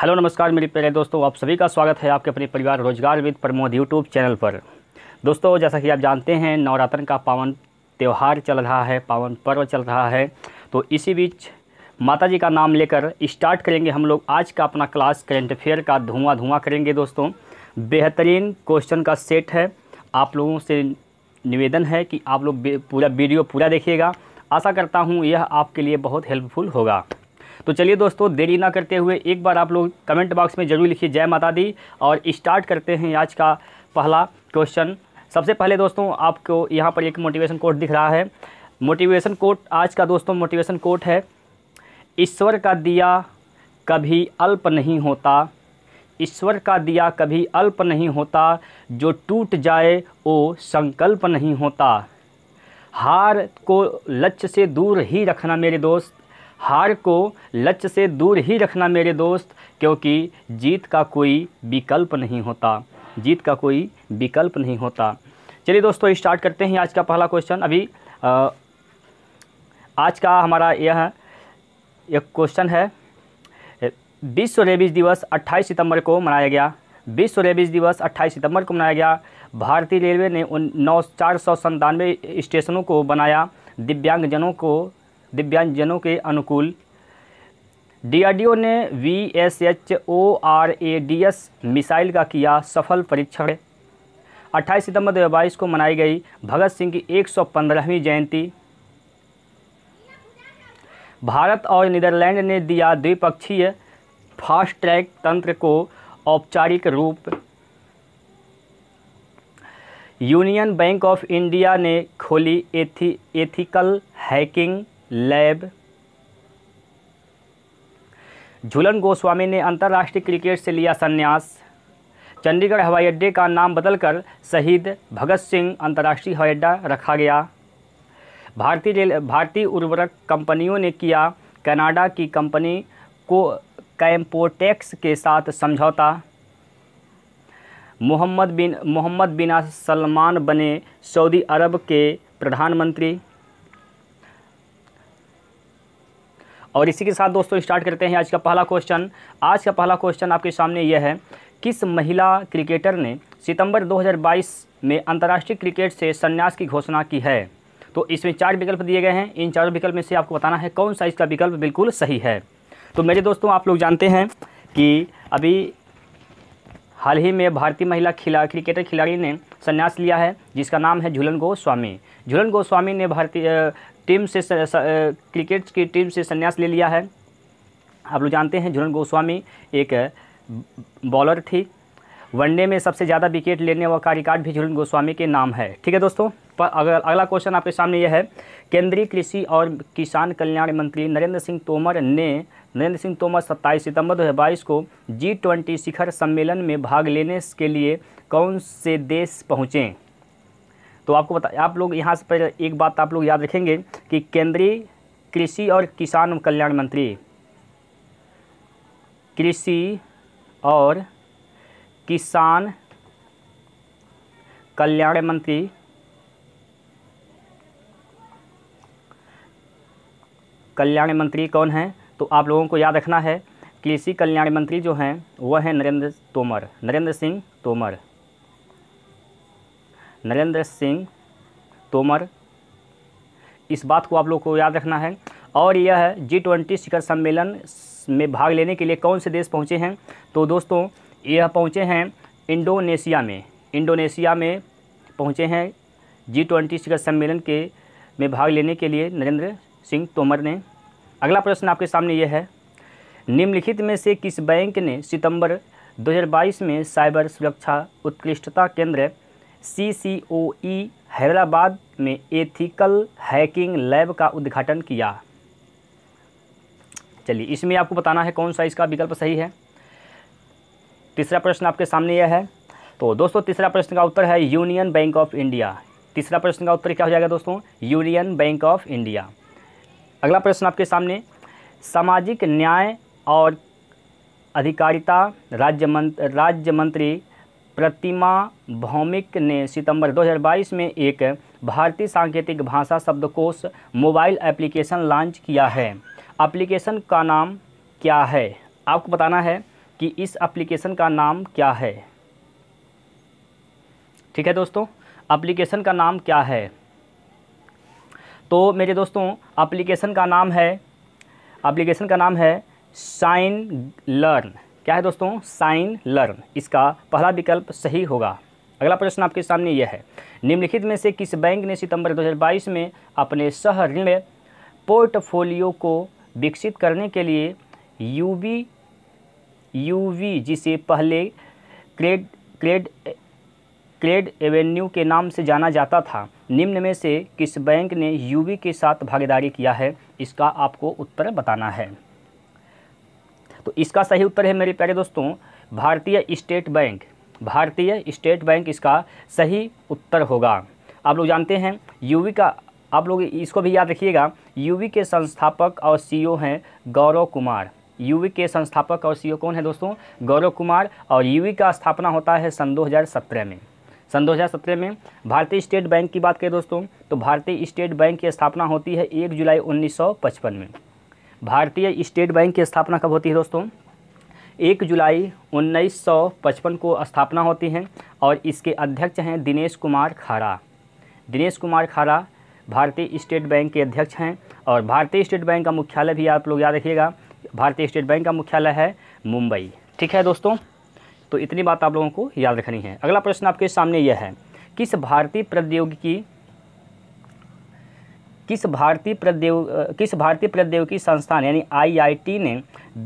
hello नमस्कार मेरे प्यारे दोस्तों आप सभी का स्वागत है आपके अपने परिवार रोजगार विद प्रमोद यूट्यूब चैनल पर दोस्तों जैसा कि आप जानते हैं नवरात्र का पावन त्यौहार चल रहा है पावन पर्व चल रहा है तो इसी बीच माता जी का नाम लेकर स्टार्ट करेंगे हम लोग आज का अपना क्लास करेंट अफेयर का धुआं धुआँ करेंगे दोस्तों बेहतरीन क्वेश्चन का सेट है आप लोगों से निवेदन है कि आप लोग पूरा वीडियो पूरा देखिएगा आशा करता हूँ यह आपके लिए बहुत हेल्पफुल होगा तो चलिए दोस्तों देरी ना करते हुए एक बार आप लोग कमेंट बॉक्स में ज़रूर लिखिए जय माता दी और स्टार्ट करते हैं आज का पहला क्वेश्चन सबसे पहले दोस्तों आपको यहाँ पर एक मोटिवेशन कोट दिख रहा है मोटिवेशन कोट आज का दोस्तों मोटिवेशन कोट है ईश्वर का दिया कभी अल्प नहीं होता ईश्वर का दिया कभी अल्प नहीं होता जो टूट जाए वो संकल्प नहीं होता हार को लक्ष्य से दूर ही रखना मेरे दोस्त हार को लच से दूर ही रखना मेरे दोस्त क्योंकि जीत का कोई विकल्प नहीं होता जीत का कोई विकल्प नहीं होता चलिए दोस्तों स्टार्ट करते हैं आज का पहला क्वेश्चन अभी आ, आज का हमारा यह एक क्वेश्चन है विश्व रेबीज दिवस 28 सितंबर को मनाया गया विश्व रेबीज दिवस 28 सितंबर को मनाया गया भारतीय रेलवे ने उन नौ चार सौ संतानवे स्टेशनों को बनाया दिव्यांगजनों को दिव्यांगजनों के अनुकूल डीआरडीओ ने V S H O R A D S missile का किया सफल परीक्षण 28 सितंबर दो को मनाई गई भगत सिंह की 115वीं जयंती भारत और नीदरलैंड ने दिया द्विपक्षीय फास्ट ट्रैक तंत्र को औपचारिक रूप यूनियन बैंक ऑफ इंडिया ने खोली एथी ethical hacking lab Jhulan Goswami ने अंतर्राष्ट्रीय क्रिकेट से लिया संन्यास चंडीगढ़ हवाई अड्डे का नाम बदलकर शहीद भगत सिंह अंतर्राष्ट्रीय हवाई अड्डा रखा गया भारतीय रेल भारतीय उर्वरक कंपनियों ने किया कनाडा की कंपनी को कैम्पोटेक्स के साथ समझौता मोहम्मद बिन मोहम्मद बिना सलमान बने सऊदी अरब के प्रधानमंत्री और इसी के साथ दोस्तों स्टार्ट करते हैं आज का पहला क्वेश्चन आज का पहला क्वेश्चन आपके सामने यह है किस महिला क्रिकेटर ने सितंबर 2022 में अंतर्राष्ट्रीय क्रिकेट से संन्यास की घोषणा की है तो इसमें चार विकल्प दिए गए हैं इन चारों विकल्प में से आपको बताना है कौन सा इसका विकल्प बिल्कुल सही है तो मेरे दोस्तों आप लोग जानते हैं कि अभी हाल ही में भारतीय महिला खिला क्रिकेटर खिलाड़ी ने संन्यास लिया है जिसका नाम है झूलन गोस्वामी झूलन गोस्वामी ने भारतीय टीम से क्रिकेट की टीम से संन्यास ले लिया है आप लोग जानते हैं झुरन गोस्वामी एक बॉलर थी वनडे में सबसे ज़्यादा विकेट लेने वाला का रिकॉर्ड भी झुरन गोस्वामी के नाम है ठीक है दोस्तों पर अगर अगला क्वेश्चन आपके सामने यह है केंद्रीय कृषि और किसान कल्याण मंत्री नरेंद्र सिंह तोमर ने नरेंद्र सिंह तोमर 27 सितंबर 2022 को जी ट्वेंटी शिखर सम्मेलन में भाग लेने के लिए कौन से देश पहुँचें तो आपको बता आप लोग यहाँ से पहले एक बात आप लोग याद रखेंगे कि केंद्रीय कृषि और किसान कल्याण मंत्री कृषि और किसान कल्याण मंत्री कल्याण मंत्री कौन हैं तो आप लोगों को याद रखना है कृषि कल्याण मंत्री जो हैं वह हैं नरेंद्र तोमर नरेंद्र सिंह तोमर नरेंद्र सिंह तोमर इस बात को आप लोग को याद रखना है और यह जी ट्वेंटी शिखर सम्मेलन में भाग लेने के लिए कौन से देश पहुँचे हैं तो दोस्तों यह पहुँचे हैं इंडोनेशिया में इंडोनेशिया में पहुँचे हैं जी ट्वेंटी शिखर सम्मेलन के में भाग लेने के लिए नरेंद्र सिंह तोमर ने अगला प्रश्न आपके सामने यह है निम्नलिखित में से किस बैंक ने सितंबर 2022 में साइबर सुरक्षा उत्कृष्टता केंद्र सी सी ओ ई हैदराबाद में एथिकल हैकिंग लैब का उद्घाटन किया चलिए इसमें आपको बताना है कौन सा इसका विकल्प सही है तीसरा प्रश्न आपके सामने यह है तो दोस्तों तीसरा प्रश्न का उत्तर है यूनियन बैंक ऑफ इंडिया तीसरा प्रश्न का उत्तर क्या हो जाएगा दोस्तों यूनियन बैंक ऑफ इंडिया अगला प्रश्न आपके सामने सामाजिक न्याय और अधिकारिता राज्य मंत्र राज्य मंत्री प्रतिमा भौमिक ने सितंबर 2022 में एक भारतीय सांकेतिक भाषा शब्दकोश मोबाइल एप्लीकेशन लॉन्च किया है एप्लीकेशन का नाम क्या है आपको बताना है कि इस एप्लीकेशन का नाम क्या है ठीक है दोस्तों एप्लीकेशन का नाम क्या है तो मेरे दोस्तों एप्लीकेशन का नाम है एप्लीकेशन का नाम है साइन लर्न क्या है दोस्तों साइन लर्न इसका पहला विकल्प सही होगा अगला प्रश्न आपके सामने यह है निम्नलिखित में से किस बैंक ने सितंबर 2022 में अपने सह ऋण पोर्टफोलियो को विकसित करने के लिए यूवी यूवी जिसे पहले क्रेड क्रेड क्रेड एवेन्यू के नाम से जाना जाता था निम्न में से किस बैंक ने यूवी के साथ भागीदारी किया है इसका आपको उत्तर बताना है तो इसका सही उत्तर है मेरे प्यारे दोस्तों भारतीय स्टेट बैंक भारतीय स्टेट बैंक इसका सही उत्तर होगा आप लोग जानते हैं यूवी का आप लोग इसको भी याद रखिएगा यूवी के संस्थापक और सीईओ हैं गौरव कुमार यूवी के संस्थापक और सीईओ कौन है दोस्तों गौरव कुमार और यूवी का स्थापना होता है सन 2017 में सन 2017 में भारतीय स्टेट बैंक की बात करें दोस्तों तो भारतीय स्टेट बैंक की स्थापना होती है एक जुलाई 1955 में भारतीय स्टेट बैंक की स्थापना कब होती है दोस्तों एक जुलाई 1955 को स्थापना होती है और इसके अध्यक्ष हैं दिनेश कुमार खारा दिनेश कुमार खारा भारतीय स्टेट बैंक के अध्यक्ष हैं और भारतीय स्टेट बैंक का मुख्यालय भी आप लोग याद रखिएगा भारतीय स्टेट बैंक का मुख्यालय है मुंबई ठीक है दोस्तों तो इतनी बात आप लोगों को याद रखनी है अगला प्रश्न आपके सामने यह है किस भारतीय प्रौद्योगिकी किस भारतीय प्रौद्योग किस भारतीय प्रौद्योगिकी संस्थान यानी आईआईटी ने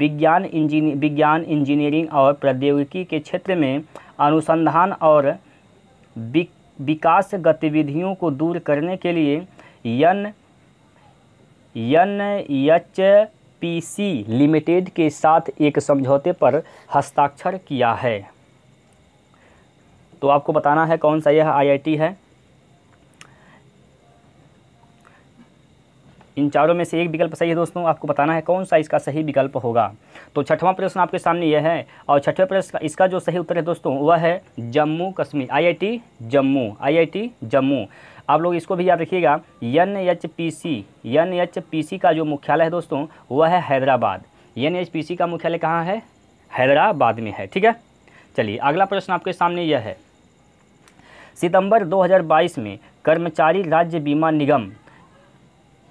विज्ञान इंजीनियर विज्ञान इंजीनियरिंग और प्रौद्योगिकी के क्षेत्र में अनुसंधान और विकास गतिविधियों को दूर करने के लिए N N H P C limited के साथ एक समझौते पर हस्ताक्षर किया है तो आपको बताना है कौन सा यह आईआईटी है इन चारों में से एक विकल्प सही है दोस्तों आपको बताना है कौन सा इसका सही विकल्प होगा तो छठवां प्रश्न आपके सामने यह है और छठवें प्रश्न इसका जो सही उत्तर है दोस्तों वह है जम्मू कश्मीर आईआईटी जम्मू आईआईटी जम्मू आप लोग इसको भी याद रखिएगा N H P C N H P C का जो मुख्यालय है दोस्तों वह है Hyderabad N H P C का मुख्यालय कहाँ है हैदराबाद में है ठीक है चलिए अगला प्रश्न आपके सामने यह है सितंबर 2022 में कर्मचारी राज्य बीमा निगम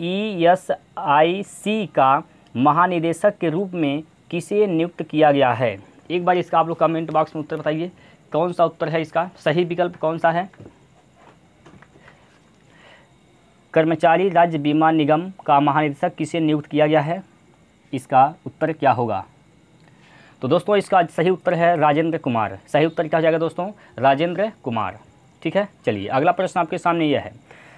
ईएसआईसी e का महानिदेशक के रूप में किसे नियुक्त किया गया है एक बार इसका आप लोग कमेंट बॉक्स में उत्तर बताइए कौन सा उत्तर है इसका सही विकल्प कौन सा है कर्मचारी राज्य बीमा निगम का महानिदेशक किसे नियुक्त किया गया है इसका उत्तर क्या होगा तो दोस्तों इसका सही उत्तर है राजेंद्र कुमार सही उत्तर क्या हो जाएगा दोस्तों राजेंद्र कुमार ठीक है चलिए अगला प्रश्न आपके सामने यह है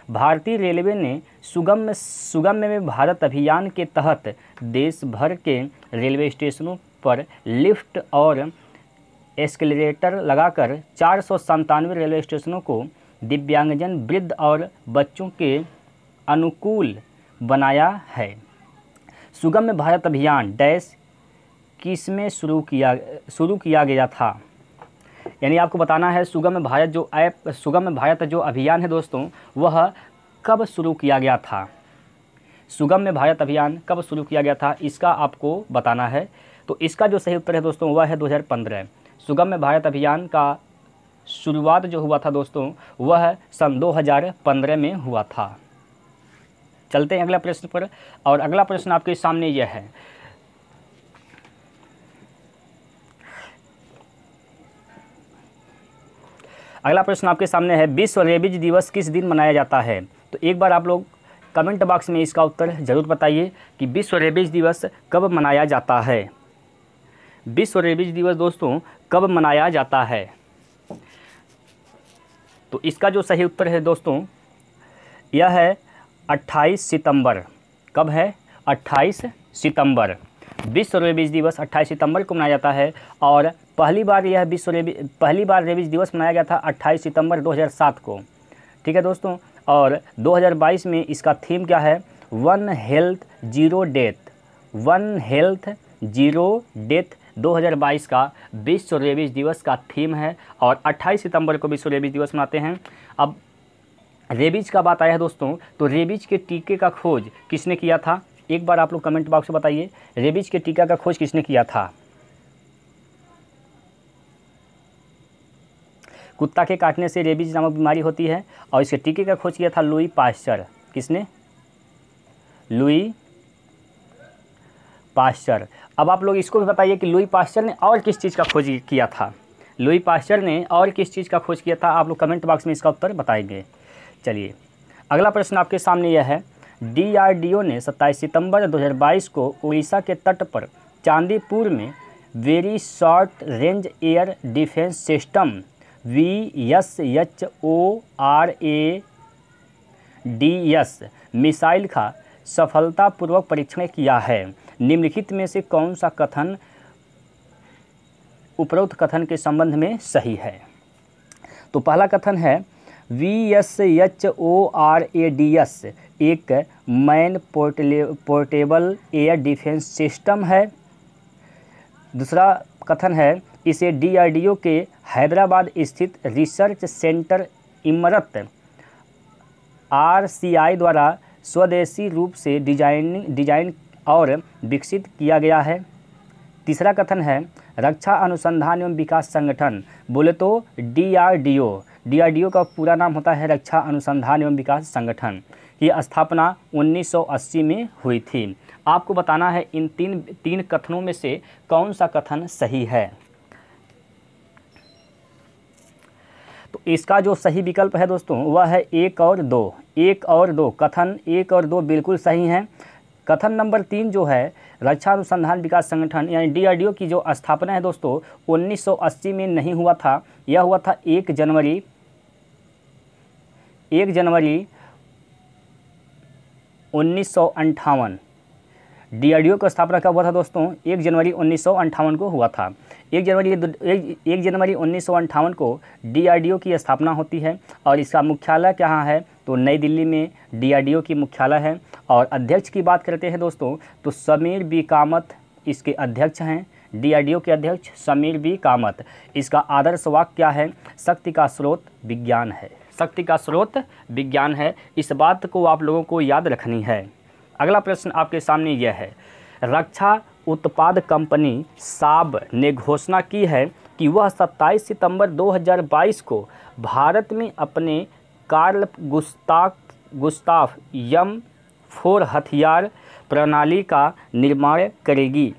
भारतीय रेलवे ने सुगम सुगम में भारत अभियान के तहत देश भर के रेलवे स्टेशनों पर लिफ्ट और एस्केलेटर लगाकर चार रेलवे स्टेशनों को दिव्यांगजन वृद्ध और बच्चों के अनुकूल बनाया है सुगम भारत अभियान डैश किस में शुरू किया शुरू किया गया था यानी आपको बताना है सुगम भारत जो ऐप सुगम भारत जो अभियान है दोस्तों वह कब शुरू किया गया था सुगम में भारत अभियान कब शुरू किया गया था इसका आपको बताना है तो इसका जो सही उत्तर है दोस्तों वह है 2015 सुगम में भारत अभियान का शुरुआत जो हुआ था दोस्तों वह सन 2015 में हुआ था चलते हैं अगला प्रश्न पर और अगला प्रश्न आपके सामने यह है अगला प्रश्न आपके सामने है विश्व रेबीज दिवस किस दिन मनाया जाता है तो एक बार आप लोग कमेंट बॉक्स में इसका उत्तर ज़रूर बताइए कि विश्व रेबीज दिवस कब मनाया जाता है विश्व रेबीज दिवस दोस्तों कब मनाया जाता है तो इसका जो सही उत्तर है दोस्तों यह है 28 सितंबर कब है 28 सितंबर विश्व रेबीज दिवस 28 सितंबर को मनाया जाता है और पहली बार यह विश्व रेबी पहली बार रेबीज दिवस मनाया गया था 28 सितंबर 2007 को ठीक है दोस्तों और 2022 में इसका थीम क्या है one health zero death one health zero death 2022 का विश्व रेबीज दिवस का थीम है और 28 सितंबर को विश्व रेबीज दिवस मनाते हैं अब रेबीज का बात आया है दोस्तों तो रेबीज के टीके का खोज किसने किया था एक बार आप लोग कमेंट बॉक्स में बताइए रेबीज के टीका का खोज किसने किया था कुत्ता के काटने से रेबीज नामक बीमारी होती है और इसके टीके का खोज किया था लुई पास्चर किसने लुई पास्चर अब आप लोग इसको भी बताइए कि लुई पास्चर ने और किस चीज़ का खोज किया था लुई पास्चर ने और किस चीज़ का खोज किया था आप लोग कमेंट बॉक्स में इसका उत्तर बताएंगे चलिए अगला प्रश्न आपके सामने यह है डीआरडीओ ने 27 सितंबर 2022 को उड़ीसा के तट पर चांदीपुर में very short range air defence system V S H O R A D S missile का सफलतापूर्वक परीक्षण किया है निम्नलिखित में से कौन सा कथन उपरोक्त कथन के संबंध में सही है तो पहला कथन है V S H O R A D S एक मैन पोर्टले पोर्टेबल एयर डिफेंस सिस्टम है दूसरा कथन है इसे डीआरडीओ के हैदराबाद स्थित रिसर्च सेंटर इमरत आरसीआई द्वारा स्वदेशी रूप से डिजाइन डिजाइन और विकसित किया गया है तीसरा कथन है रक्षा अनुसंधान एवं विकास संगठन बोले तो डीआरडीओ डीआरडीओ का पूरा नाम होता है रक्षा अनुसंधान एवं विकास संगठन की स्थापना 1980 में हुई थी आपको बताना है इन तीन तीन कथनों में से कौन सा कथन सही है तो इसका जो सही विकल्प है दोस्तों वह है एक और दो एक और दो कथन एक और दो बिल्कुल सही हैं कथन नंबर तीन जो है रक्षा अनुसंधान विकास संगठन यानी डीआरडीओ की जो स्थापना है दोस्तों 1980 में नहीं हुआ था यह हुआ था एक जनवरी एक जनवरी उन्नीस सौ अंठावन का स्थापना कब हुआ था दोस्तों एक जनवरी उन्नीस को हुआ था एक जनवरी एक, एक जनवरी उन्नीस को डीआरडीओ की स्थापना होती है और इसका मुख्यालय कहाँ है तो नई दिल्ली में डीआरडीओ की मुख्यालय है और अध्यक्ष की बात करते हैं दोस्तों तो समीर बी कामत इसके अध्यक्ष हैं डीआरडीओ के अध्यक्ष समीर बी कामत इसका आदर्श वाक्य क्या है शक्ति का स्रोत विज्ञान है शक्ति का स्रोत विज्ञान है इस बात को आप लोगों को याद रखनी है अगला प्रश्न आपके सामने यह है रक्षा उत्पाद कंपनी साब ने घोषणा की है कि वह 27 सितंबर 2022 को भारत में अपने कार्ल गुस्ताक गुस्ताफ यम फोर हथियार प्रणाली का निर्माण करेगी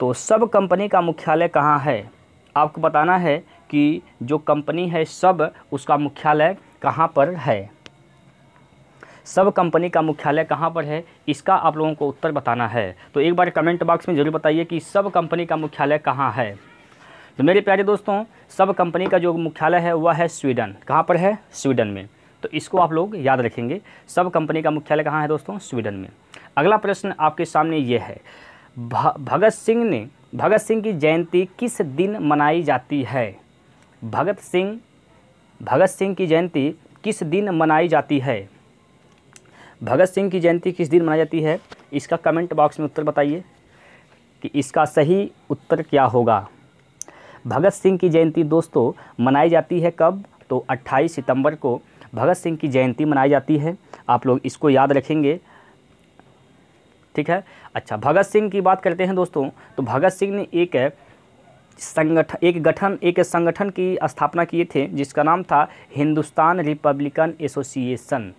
तो सब कंपनी का मुख्यालय कहाँ है आपको बताना है कि जो कंपनी है सब उसका मुख्यालय कहाँ पर है सब कंपनी का मुख्यालय कहाँ पर है इसका आप लोगों को उत्तर बताना है तो एक बार कमेंट बॉक्स में ज़रूर बताइए कि सब कंपनी का मुख्यालय कहाँ है तो मेरे प्यारे दोस्तों सब कंपनी का जो मुख्यालय है वह है स्वीडन कहाँ पर है स्वीडन में तो इसको आप लोग याद रखेंगे सब कंपनी का मुख्यालय कहाँ है दोस्तों स्वीडन में अगला प्रश्न आपके सामने ये है भगत सिंह ने भगत सिंह की जयंती किस दिन मनाई जाती है भगत सिंह भगत सिंह की जयंती किस दिन मनाई जाती है भगत सिंह की जयंती किस दिन मनाई जाती है इसका कमेंट बॉक्स में उत्तर बताइए कि इसका सही उत्तर क्या होगा भगत सिंह की जयंती दोस्तों मनाई जाती है कब तो 28 सितंबर को भगत सिंह की जयंती मनाई जाती है आप लोग इसको याद रखेंगे ठीक है अच्छा भगत सिंह की बात करते हैं दोस्तों तो भगत सिंह ने एक संगठन एक गठन एक संगठन की स्थापना किए थे जिसका नाम था Hindustan Republican Association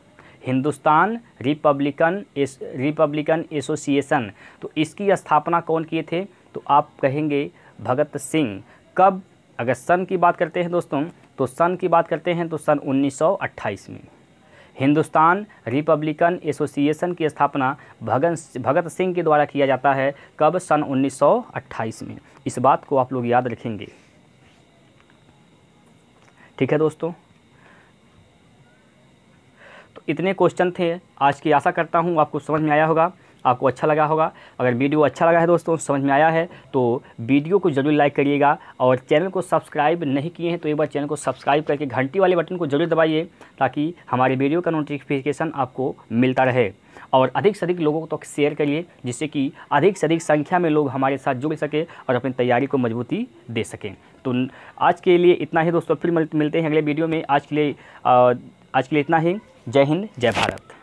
Hindustan Republican एस रिपब्लिकन एसोसिएशन तो इसकी स्थापना कौन किए थे तो आप कहेंगे भगत सिंह कब अगर सन की बात करते हैं दोस्तों तो सन की बात करते हैं तो सन 1928 में हिंदुस्तान रिपब्लिकन एसोसिएशन की स्थापना भगन भगत सिंह के द्वारा किया जाता है कब सन 1928 में इस बात को आप लोग याद रखेंगे ठीक है दोस्तों तो इतने क्वेश्चन थे आज की आशा करता हूँ आपको समझ में आया होगा आपको अच्छा लगा होगा अगर वीडियो अच्छा लगा है दोस्तों समझ में आया है तो वीडियो को जरूर लाइक करिएगा और चैनल को सब्सक्राइब नहीं किए हैं तो एक बार चैनल को सब्सक्राइब करके घंटी वाले बटन को जरूर दबाइए ताकि हमारे वीडियो का नोटिफिकेशन आपको मिलता रहे और अधिक से अधिक लोगों को तो शेयर करिए जिससे कि अधिक से अधिक संख्या में लोग हमारे साथ जुड़ सकें और अपनी तैयारी को मजबूती दे सकें तो आज के लिए इतना ही दोस्तों फिर मिलते हैं अगले वीडियो में आज के लिए आज के लिए इतना ही जय हिंद जय भारत